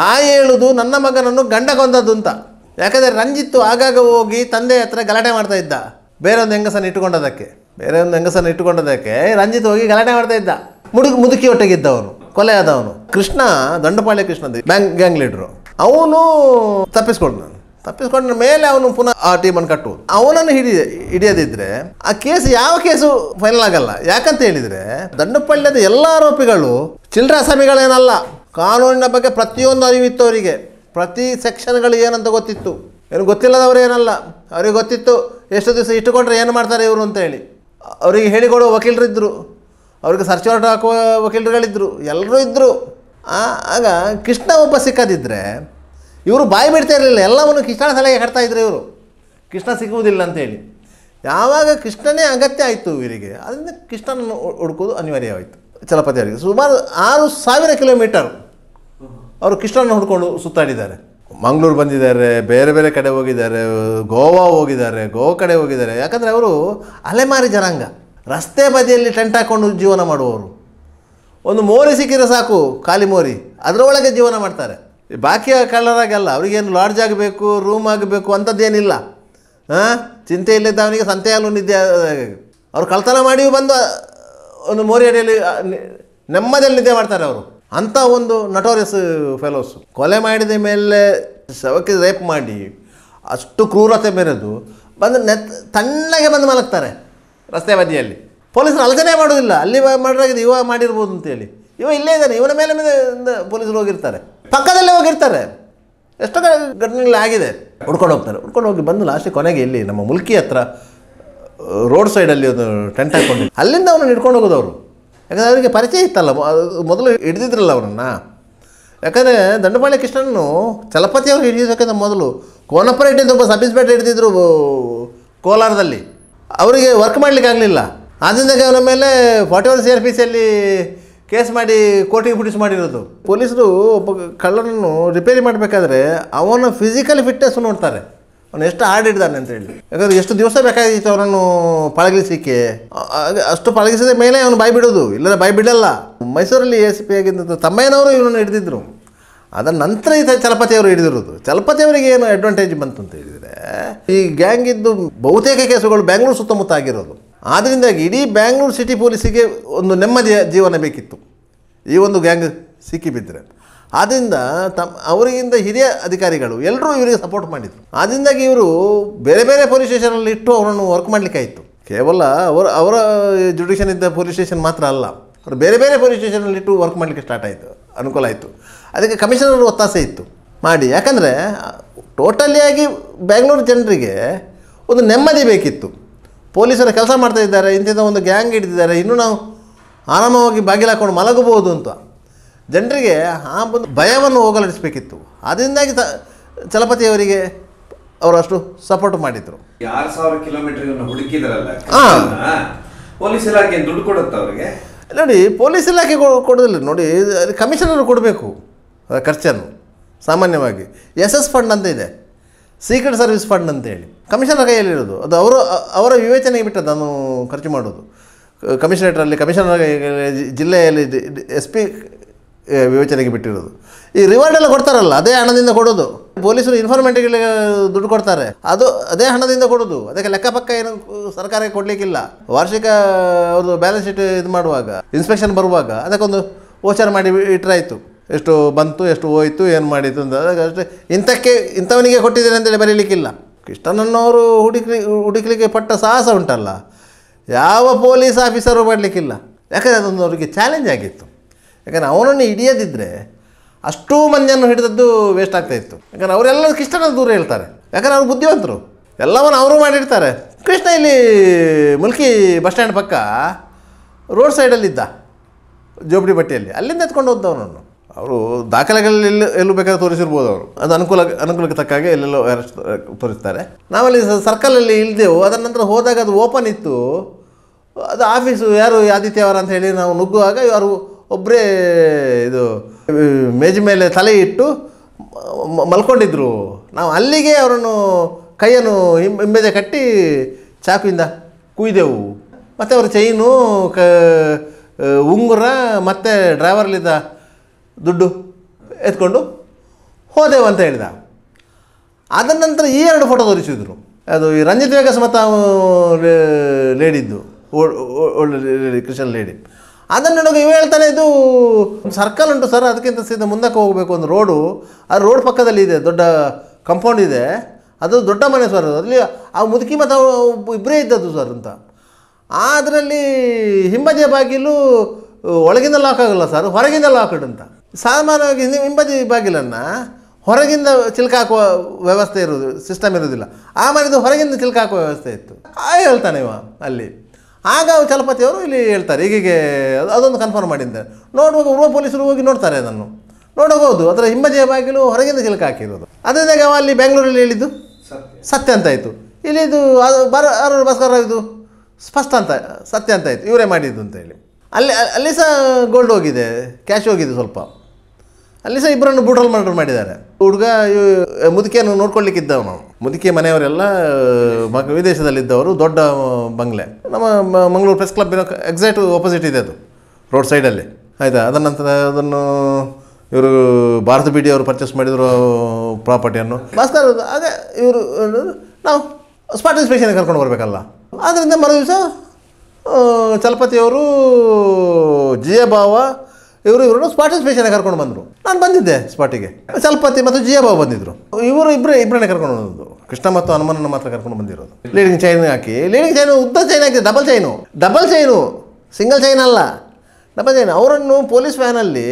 ತಾಯಿ ಹೇಳುದು ನನ್ನ ಮಗನನ್ನು ಗಂಡ ಕೊಂದದ್ದು ಅಂತ ಯಾಕಂದರೆ ರಂಜಿತ್ತು ಆಗಾಗ ಹೋಗಿ ತಂದೆ ಹತ್ರ ಗಲಾಟೆ ಮಾಡ್ತಾ ಇದ್ದ ಬೇರೊಂದು ಹೆಂಗಸನ್ನು ಇಟ್ಟುಕೊಂಡದಕ್ಕೆ ಬೇರೆ ಒಂದು ಹೆಂಗಸನ್ನು ಇಟ್ಟುಕೊಂಡದಕ್ಕೆ ರಂಜಿತ್ ಹೋಗಿ ಗಲಾಟೆ ಮಾಡ್ತಾ ಇದ್ದ ಮುಡುಗಿ ಮುದುಕಿ ಅವನು ಕೊಲೆ ಆದವನು Krishna Dandupalya Krishna bank gang leader ಅವನು ತಪ್ಪಿಸ್ಕೊಂಡ್ನು ತಪ್ಪಿಸ್ಕೊಂಡ ಮೇಲೆ ಅವನು ಪುನಃ ಆ ಟೀಮನ್ನು ಕಟ್ಟು ಅವನನ್ನು ಹಿಡಿ ಹಿಡಿಯದಿದ್ರೆ ಆ ಕೇಸ್ ಯಾವ ಕೇಸು ಫೈನಲ್ ಆಗಲ್ಲ ಯಾಕಂತ ಹೇಳಿದ್ರೆ ದಂಡಪಾಳ್ಯದ ಎಲ್ಲ ಆರೋಪಿಗಳು ಚಿಲ್ಲರೆ ಅಸಾಮಿಗಳೇನಲ್ಲ ಕಾನೂನಿನ ಬಗ್ಗೆ ಪ್ರತಿಯೊಂದು ಅರಿವಿತ್ತು ಅವರಿಗೆ ಪ್ರತಿ ಸೆಕ್ಷನ್ಗಳು ಏನಂತ ಗೊತ್ತಿತ್ತು ಏನು ಗೊತ್ತಿಲ್ಲದವರು ಏನಲ್ಲ ಅವ್ರಿಗೆ ಗೊತ್ತಿತ್ತು ಎಷ್ಟು ದಿವಸ ಇಟ್ಟುಕೊಂಡ್ರೆ ಏನು ಮಾಡ್ತಾರೆ ಇವರು ಅಂತೇಳಿ ಅವರಿಗೆ ಹೇಳಿಕೊಡುವ ವಕೀಲರಿದ್ದರು ಅವ್ರಿಗೆ ಸರ್ಚ್ ಆರ್ಡರ್ ಹಾಕುವ ವಕೀಲರುಗಳಿದ್ದರು ಎಲ್ಲರೂ ಇದ್ದರು ಆಗ ಕೃಷ್ಣ ಒಬ್ಬ ಸಿಕ್ಕದಿದ್ದರೆ ಇವರು ಬಾಯಿ ಬಿಡ್ತಾ ಇರಲಿಲ್ಲ ಎಲ್ಲವನ್ನು ಕೃಷ್ಣನ ಸಲಹೆ ಕಟ್ತಾಯಿದ್ರು ಇವರು ಕೃಷ್ಣ ಸಿಗುವುದಿಲ್ಲ ಅಂತೇಳಿ ಯಾವಾಗ ಕೃಷ್ಣನೇ ಅಗತ್ಯ ಆಯಿತು ಇವರಿಗೆ ಅದರಿಂದ ಕೃಷ್ಣನ ಹುಡುಕೋದು ಅನಿವಾರ್ಯವಾಯಿತು ಚಲಪತಿಯವರಿಗೆ ಸುಮಾರು ಆರು ಸಾವಿರ ಕಿಲೋಮೀಟರ್ ಅವರು ಕೃಷ್ಣನ ಹುಡ್ಕೊಂಡು ಸುತ್ತಾಡಿದ್ದಾರೆ ಮಂಗಳೂರು ಬಂದಿದ್ದಾರೆ ಬೇರೆ ಬೇರೆ ಕಡೆ ಹೋಗಿದ್ದಾರೆ ಗೋವಾ ಹೋಗಿದ್ದಾರೆ ಗೋ ಕಡೆ ಹೋಗಿದ್ದಾರೆ ಯಾಕಂದರೆ ಅವರು ಅಲೆಮಾರಿ ಜನಾಂಗ ರಸ್ತೆ ಬದಿಯಲ್ಲಿ ಟೆಂಟ್ ಹಾಕ್ಕೊಂಡು ಜೀವನ ಮಾಡುವವರು ಒಂದು ಮೋರಿ ಸಿಕ್ಕಿದ್ರೆ ಸಾಕು ಖಾಲಿ ಮೋರಿ ಅದರೊಳಗೆ ಜೀವನ ಮಾಡ್ತಾರೆ ಬಾಕಿಯ ಕಳ್ಳರಾಗೆಲ್ಲ ಅವ್ರಿಗೇನು ಲಾಡ್ಜ್ ಆಗಬೇಕು ರೂಮ್ ಆಗಬೇಕು ಅಂಥದ್ದೇನಿಲ್ಲ ಹಾಂ ಚಿಂತೆ ಇಲ್ಲದ ಅವನಿಗೆ ಸಂತೆಯಲ್ಲೂ ನಿದ್ದೆ ಅವ್ರು ಕಳ್ತನ ಮಾಡಿಯೂ ಬಂದು ಒಂದು ಮೋರಿ ಅಡಿಯಲ್ಲಿ ನೆಮ್ಮದಿಯಲ್ಲಿ ನಿದ್ದೆ ಮಾಡ್ತಾರೆ ಅವರು ಅಂಥ ಒಂದು ನಟೋರಿಯಸ್ ಫೆಲೋಸ್ ಕೊಲೆ ಮಾಡಿದ ಮೇಲೆ ಶವಕ್ಕೆ ರೇಪ್ ಮಾಡಿ ಅಷ್ಟು ಕ್ರೂರತೆ ಮೆರೆದು ಬಂದು ನೆತ್ ತಣ್ಣಗೆ ಬಂದು ಮಲಗ್ತಾರೆ ರಸ್ತೆ ಬದಿಯಲ್ಲಿ ಪೊಲೀಸರು ಅಲಜನೆ ಮಾಡೋದಿಲ್ಲ ಅಲ್ಲಿ ಮಾಡಿರಾಗಿದೆ ಇವ ಮಾಡಿರ್ಬೋದು ಅಂತೇಳಿ ಇವ ಇಲ್ಲೇ ಇದ್ದಾನೆ ಇವನ ಮೇಲೆ ಮೇಲೆ ಪೊಲೀಸರು ಹೋಗಿರ್ತಾರೆ ಪಕ್ಕದಲ್ಲೇ ಹೋಗಿರ್ತಾರೆ ಎಷ್ಟೋ ಘಟನೆಗಳಾಗಿದೆ ಹುಡ್ಕೊಂಡು ಹೋಗ್ತಾರೆ ಹುಡ್ಕೊಂಡು ಹೋಗಿ ಬಂದು ಲಾಸ್ಟಿಗೆ ಕೊನೆಗೆ ಇಲ್ಲಿ ನಮ್ಮ ಮುಲ್ಕಿ ಹತ್ರ ರೋಡ್ ಸೈಡಲ್ಲಿ ಒಂದು ಟೆಂಟ್ ಹಾಕ್ಕೊಂಡು ಅಲ್ಲಿಂದ ಅವನು ಹಿಡ್ಕೊಂಡು ಹೋಗೋದು ಅವರು ಯಾಕಂದರೆ ಅವರಿಗೆ ಪರಿಚಯ ಇತ್ತಲ್ಲ ಮೊದಲು ಹಿಡಿದಿದ್ರಲ್ಲ ಅವರನ್ನು ಯಾಕಂದರೆ ದಂಡಪಾಳ್ಯ ಕೃಷ್ಣನ್ನು ಚಲಪತಿ ಅವರು ಹಿಡಿಯೋದಕ್ಕಿಂತ ಮೊದಲು ರೆಡ್ಡಿ ತುಂಬ ಒಬ್ಬ ಸಬ್ಇನ್ಸ್ಪೆಕ್ಟರ್ ಹಿಡಿದಿದ್ರು ಕೋಲಾರದಲ್ಲಿ ಅವರಿಗೆ ವರ್ಕ್ ಮಾಡಲಿಕ್ಕೆ ಆಗಲಿಲ್ಲ ಆದ್ದರಿಂದ ಅವನ ಮೇಲೆ forty one C R P case ಮಾಡಿ ಕೋರ್ಟಿಗೆ ಬಿಡಿಸ್ ಮಾಡಿರೋದು ಪೊಲೀಸರು ಒಬ್ಬ ಕಳ್ಳನನ್ನು ರಿಪೇರಿ ಮಾಡಬೇಕಾದ್ರೆ ಅವನ ಫಿಸಿಕಲ್ ಫಿಟ್ನೆಸ್ ನೋಡ್ತಾರೆ ಅವನು ಎಷ್ಟು ಹಿಡಿದಾನೆ ಅಂತ ಹೇಳಿ ಯಾಕಂದ್ರೆ ಎಷ್ಟು ದಿವಸ ಬೇಕಾಗಿತ್ತು ಅವನನ್ನು ಪಳಗಿಸಲಿಕ್ಕೆ ಅಷ್ಟು ಪಳಗಿಸಿದ ಮೇಲೆ ಅವನು ಬಾಯಿ ಬಿಡೋದು ಇಲ್ಲದ ಬಾಯಿ ಬಿಡಲ್ಲ ಮೈಸೂರಲ್ಲಿ ಎ ಸಿ ಪಿ ಆಗಿದ್ದಂಥ ತಮ್ಮಯ್ಯನವರು ಇವನನ್ನು ಹಿಡಿದಿದ್ರು ಅದರ ನಂತರ ಈ ಚಲಪತಿಯವರು ಹಿಡಿದಿರೋದು ಚಲಪತಿಯವರಿಗೆ ಏನು ಅಡ್ವಾಂಟೇಜ್ ಬಂತು ಅಂತ ಹೇಳಿದರೆ ಈ ಗ್ಯಾಂಗ್ ಇದ್ದು ಬಹುತೇಕ ಕೇಸುಗಳು ಬ್ಯಾಂಗ್ಳೂರು ಸುತ್ತಮುತ್ತ ಆಗಿರೋದು ಆದ್ದರಿಂದಾಗಿ ಇಡೀ ಬ್ಯಾಂಗ್ಳೂರು ಸಿಟಿ ಪೊಲೀಸಿಗೆ ಒಂದು ನೆಮ್ಮದಿಯ ಜೀವನ ಬೇಕಿತ್ತು ಈ ಒಂದು ಗ್ಯಾಂಗ್ ಸಿಕ್ಕಿಬಿದ್ದರೆ ಆದ್ದರಿಂದ ತಮ್ಮ ಅವರಿಗಿಂತ ಹಿರಿಯ ಅಧಿಕಾರಿಗಳು ಎಲ್ಲರೂ ಇವರಿಗೆ ಸಪೋರ್ಟ್ ಮಾಡಿದರು ಆದ್ದರಿಂದಾಗಿ ಇವರು ಬೇರೆ ಬೇರೆ ಪೊಲೀಸ್ ಸ್ಟೇಷನಲ್ಲಿ ಇಟ್ಟು ಅವರನ್ನು ವರ್ಕ್ ಮಾಡಲಿಕ್ಕಾಯಿತು ಕೇವಲ ಅವರು ಅವರ ಜುಡಿಷನ್ ಇದ್ದ ಪೊಲೀಸ್ ಸ್ಟೇಷನ್ ಮಾತ್ರ ಅಲ್ಲ ಅವರು ಬೇರೆ ಬೇರೆ ಪೊಲೀಸ್ ಸ್ಟೇಷನಲ್ಲಿ ಇಟ್ಟು ವರ್ಕ್ ಮಾಡಲಿಕ್ಕೆ ಸ್ಟಾರ್ಟ್ ಆಯಿತು ಅನುಕೂಲ ಆಯಿತು ಅದಕ್ಕೆ ಕಮಿಷನರ್ ಒತ್ತಾಸೆ ಇತ್ತು ಮಾಡಿ ಯಾಕಂದರೆ ಟೋಟಲಿಯಾಗಿ ಬ್ಯಾಂಗ್ಳೂರು ಜನರಿಗೆ ಒಂದು ನೆಮ್ಮದಿ ಬೇಕಿತ್ತು ಪೊಲೀಸರು ಕೆಲಸ ಮಾಡ್ತಾ ಇದ್ದಾರೆ ಇಂಥದ್ದು ಒಂದು ಗ್ಯಾಂಗ್ ಹಿಡಿದಿದ್ದಾರೆ ಇನ್ನೂ ನಾವು ಆರಾಮವಾಗಿ ಬಾಗಿಲು ಹಾಕ್ಕೊಂಡು ಮಲಗಬಹುದು ಅಂತ ಜನರಿಗೆ ಆ ಒಂದು ಭಯವನ್ನು ಹೋಗಲಾಡಿಸಬೇಕಿತ್ತು ಅದರಿಂದಾಗಿ ಚಲಪತಿಯವರಿಗೆ ಅವರು ಅಷ್ಟು ಸಪೋರ್ಟ್ ಮಾಡಿದ್ರು ಆರು ಸಾವಿರ ಕಿಲೋಮೀಟರ್ ಹುಡುಕಿದ್ರಲ್ಲ ಪೊಲೀಸ್ ಇಲಾಖೆ ದುಡ್ಡು ಕೊಡುತ್ತೆ ಅವರಿಗೆ ನೋಡಿ ಪೊಲೀಸ್ ಇಲಾಖೆ ಕೊಡೋದಿಲ್ಲ ನೋಡಿ ಕಮಿಷನರ್ ಕೊಡಬೇಕು ಖರ್ಚನ್ನು ಸಾಮಾನ್ಯವಾಗಿ ಎಸ್ ಎಸ್ ಫಂಡ್ ಅಂತ ಇದೆ ಸೀಕ್ರೆಟ್ ಸರ್ವಿಸ್ ಫಂಡ್ ಅಂತೇಳಿ ಕಮಿಷನರ್ ಕೈಯಲ್ಲಿರೋದು ಅದು ಅವರು ಅವರ ವಿವೇಚನೆಗೆ ಬಿಟ್ಟದ್ದು ನಾನು ಖರ್ಚು ಮಾಡೋದು ಕಮಿಷನರೇಟ್ರಲ್ಲಿ ಕಮಿಷನರ್ ಜಿಲ್ಲೆಯಲ್ಲಿ ಎಸ್ ಪಿ ವಿವೇಚನೆಗೆ ಬಿಟ್ಟಿರೋದು ಈ ರಿವಾರ್ಡ್ ಎಲ್ಲ ಕೊಡ್ತಾರಲ್ಲ ಅದೇ ಹಣದಿಂದ ಕೊಡೋದು ಪೊಲೀಸರು ಇನ್ಫಾರ್ಮೆಂಟ್ಗಳಿಗೆ ದುಡ್ಡು ಕೊಡ್ತಾರೆ ಅದು ಅದೇ ಹಣದಿಂದ ಕೊಡೋದು ಅದಕ್ಕೆ ಲೆಕ್ಕಪಕ್ಕ ಏನು ಸರ್ಕಾರಕ್ಕೆ ಕೊಡಲಿಕ್ಕಿಲ್ಲ ವಾರ್ಷಿಕ ಅವ್ರದ್ದು ಬ್ಯಾಲೆನ್ಸ್ ಶೀಟ್ ಇದು ಮಾಡುವಾಗ ಇನ್ಸ್ಪೆಕ್ಷನ್ ಬರುವಾಗ ಅದಕ್ಕೊಂದು ಓಚಾರ ಮಾಡಿ ಇಟ್ಟರಾಯಿತು ಎಷ್ಟು ಬಂತು ಎಷ್ಟು ಹೋಯಿತು ಏನು ಮಾಡಿತು ಅಂತ ಅಷ್ಟೇ ಇಂಥಕ್ಕೆ ಇಂಥವನಿಗೆ ಕೊಟ್ಟಿದ್ದೇನೆ ಅಂತೇಳಿ ಬರೀಲಿಕ್ಕಿಲ್ಲ ಕೃಷ್ಣನನ್ನವರು ಹುಡುಕಲಿ ಹುಡುಕಲಿಕ್ಕೆ ಪಟ್ಟ ಸಾಹಸ ಉಂಟಲ್ಲ ಯಾವ ಪೊಲೀಸ್ ಆಫೀಸರು ಮಾಡಲಿಕ್ಕಿಲ್ಲ ಯಾಕಂದರೆ ಅದೊಂದು ಅವರಿಗೆ ಚಾಲೆಂಜ್ ಆಗಿತ್ತು ಯಾಕಂದರೆ ಅವನನ್ನು ಹಿಡಿಯದಿದ್ದರೆ ಅಷ್ಟೂ ಮಂದಿಯನ್ನು ಹಿಡಿದದ್ದು ವೇಸ್ಟ್ ಇತ್ತು ಯಾಕಂದರೆ ಅವರೆಲ್ಲ ಕೃಷ್ಣನ ದೂರ ಹೇಳ್ತಾರೆ ಯಾಕಂದರೆ ಅವ್ರು ಬುದ್ಧಿವಂತರು ಎಲ್ಲವನ್ನು ಅವರು ಮಾಡಿರ್ತಾರೆ ಕೃಷ್ಣ ಇಲ್ಲಿ ಮುಲ್ಕಿ ಬಸ್ ಸ್ಟ್ಯಾಂಡ್ ಪಕ್ಕ ರೋಡ್ ಸೈಡಲ್ಲಿದ್ದ ಜೋಬಡಿ ಬಟ್ಟೆಯಲ್ಲಿ ಅಲ್ಲಿಂದ ಎತ್ಕೊಂಡು ಹೋದವನನ್ನು ಅವರು ದಾಖಲೆಗಳಲ್ಲಿ ಎಲ್ಲೂ ಬೇಕಾದ್ರೆ ತೋರಿಸಿರ್ಬೋದು ಅವರು ಅದು ಅನುಕೂಲ ಅನುಕೂಲಕ್ಕೆ ತಕ್ಕ ಹಾಗೆ ಎಲ್ಲೆಲ್ಲೋ ತೋರಿಸ್ತಾರೆ ನಾವಲ್ಲಿ ಸರ್ಕಲಲ್ಲಿ ಇಳಿದೆವು ಅದರ ನಂತರ ಹೋದಾಗ ಅದು ಓಪನ್ ಇತ್ತು ಅದು ಆಫೀಸು ಯಾರು ಆದಿತ್ಯವಾರ ಅಂತ ಹೇಳಿ ನಾವು ನುಗ್ಗುವಾಗ ಯಾರು ಒಬ್ಬರೇ ಇದು ಮೇಜ್ ಮೇಲೆ ತಲೆ ಇಟ್ಟು ಮಲ್ಕೊಂಡಿದ್ರು ನಾವು ಅಲ್ಲಿಗೆ ಅವರನ್ನು ಕೈಯನ್ನು ಹಿಂಬೆದೆ ಕಟ್ಟಿ ಚಾಕುವಿಂದ ಕುಯ್ದೆವು ಮತ್ತು ಅವ್ರ ಚೈನು ಕ ಉಂಗುರ ಮತ್ತು ಡ್ರೈವರ್ಲಿದ್ದ ದುಡ್ಡು ಎತ್ಕೊಂಡು ಹೋದೆವು ಅಂತ ಹೇಳಿದ ಅದ ನಂತರ ಈ ಎರಡು ಫೋಟೋ ತೋರಿಸಿದ್ರು ಅದು ಈ ರಂಜಿತ್ ವೇಗಸ್ ಮತ್ತು ಲೇಡಿದ್ದು ಒಳ್ಳೆ ಕೃಷ್ಣ ಲೇಡಿ ಅದನ್ನು ನನಗೆ ಇವು ಹೇಳ್ತಾನೆ ಇದು ಸರ್ಕಲ್ ಉಂಟು ಸರ್ ಅದಕ್ಕಿಂತ ಸೀದಾ ಮುಂದಕ್ಕೆ ಹೋಗಬೇಕು ಒಂದು ರೋಡು ಆ ರೋಡ್ ಪಕ್ಕದಲ್ಲಿ ಇದೆ ದೊಡ್ಡ ಕಂಪೌಂಡ್ ಇದೆ ಅದು ದೊಡ್ಡ ಮನೆ ಸರ್ ಅದರಲ್ಲಿ ಆ ಮುದುಕಿ ಮತ್ತು ಇಬ್ಬರೇ ಇದ್ದದ್ದು ಸರ್ ಅಂತ ಅದರಲ್ಲಿ ಹಿಂಬದಿಯ ಬಾಗಿಲು ಒಳಗಿಂದ ಲಾಕ್ ಆಗಲ್ಲ ಸರ್ ಹೊರಗಿಂದ ಲಾಕ್ ಅಂತ ಸಾಮಾನ್ಯವಾಗಿ ಹಿಂಬದಿ ಬಾಗಿಲನ್ನು ಹೊರಗಿಂದ ಚಿಲ್ಕ ಹಾಕುವ ವ್ಯವಸ್ಥೆ ಇರೋದು ಸಿಸ್ಟಮ್ ಇರೋದಿಲ್ಲ ಆ ಮನೆದು ಹೊರಗಿಂದ ಚಿಲ್ಕ ವ್ಯವಸ್ಥೆ ಇತ್ತು ಹೇಳ್ತಾನೆ ಇವ ಅಲ್ಲಿ ಆಗ ಚಲಪತಿಯವರು ಇಲ್ಲಿ ಹೇಳ್ತಾರೆ ಹೀಗೆ ಅದೊಂದು ಕನ್ಫರ್ಮ್ ಮಾಡಿದ್ದೆ ನೋಡುವಾಗ ಉರ್ವ ಪೊಲೀಸರು ಹೋಗಿ ನೋಡ್ತಾರೆ ಅದನ್ನು ನೋಡಬಹುದು ಅದರ ಹಿಂಬದಿಯ ಬಾಗಿಲು ಹೊರಗಿಂದ ಸಿಲುಕಿ ಹಾಕಿರೋದು ಅದರಿಂದ ಅಲ್ಲಿ ಬೆಂಗಳೂರಲ್ಲಿ ಹೇಳಿದ್ದು ಸತ್ಯ ಇಲ್ಲಿ ಇಲ್ಲಿದು ಅದು ಬರ ಅವರು ಭಾಸ್ಕರ್ ಇದು ಸ್ಪಷ್ಟ ಅಂತ ಸತ್ಯ ಆಯಿತು ಇವರೇ ಮಾಡಿದ್ದು ಅಂತ ಹೇಳಿ ಅಲ್ಲಿ ಅಲ್ಲಿ ಸಹ ಗೋಲ್ಡ್ ಹೋಗಿದೆ ಕ್ಯಾಶ್ ಹೋಗಿದೆ ಸ್ವಲ್ಪ ಅಲ್ಲಿ ಸಹ ಇಬ್ಬರನ್ನು ಬೂಟಲ್ ಮರ್ಡರ್ ಮಾಡಿದ್ದಾರೆ ಹುಡುಗ ಮುದುಕಿಯನ್ನು ನೋಡ್ಕೊಳ್ಲಿಕ್ಕಿದ್ದವು ನಾವು ಮುದುಕಿ ಮನೆಯವರೆಲ್ಲ ಮಗ ವಿದೇಶದಲ್ಲಿದ್ದವರು ದೊಡ್ಡ ಬಂಗ್ಲೆ ನಮ್ಮ Mangaluru press club exact opposite ಇದೆ ಅದು ರೋಡ್ ಸೈಡಲ್ಲಿ ಆಯಿತಾ ಅದರ ನಂತರ ಅದನ್ನು ಇವರು ಭಾರತ ಬಿ ಅವರು ಪರ್ಚೇಸ್ ಮಾಡಿದರು ಪ್ರಾಪರ್ಟಿಯನ್ನು ಭಾಸ್ಕರ್ ಆಗ ಇವರು ನಾವು ಸ್ಪಾರ್ಟಿಸಿಪೇಷನ್ ಕರ್ಕೊಂಡು ಬರಬೇಕಲ್ಲ ಆದ್ದರಿಂದ ಮರು ದಿವಸ ಚಲಪತಿಯವರು ಜಯಭಾವ ಇವರು ಇವರು ಸ್ಪಾಟಿ ಸ್ಪೇಷನ್ ಕರ್ಕೊಂಡು ಬಂದರು ನಾನು ಬಂದಿದ್ದೆ ಸ್ಪಾಟಿಗೆ ಚಲಪತಿ ಮತ್ತು ಜಿಯಾಬಾಬು ಬಂದಿದ್ರು ಇವರು ಇಬ್ಬರೇ ಇಬ್ಬರನ್ನೇ ಕರ್ಕೊಂಡು ಬಂದಿದ್ದು ಕೃಷ್ಣ ಮತ್ತು ಹನುಮನನ್ನು ಮಾತ್ರ ಕರ್ಕೊಂಡು ಬಂದಿರೋದು ಲೀಡಿಂಗ್ ಚೈನ್ ಹಾಕಿ ಲೀಡಿಂಗ್ ಚೈನು ಉದ್ದ ಚೈನ್ ಆಗಿದೆ double chain double chain single chain ಅಲ್ಲ ಡಬಲ್ ಚೈನ್ ಅವರನ್ನು ಪೊಲೀಸ್ ವ್ಯಾನಲ್ಲಿ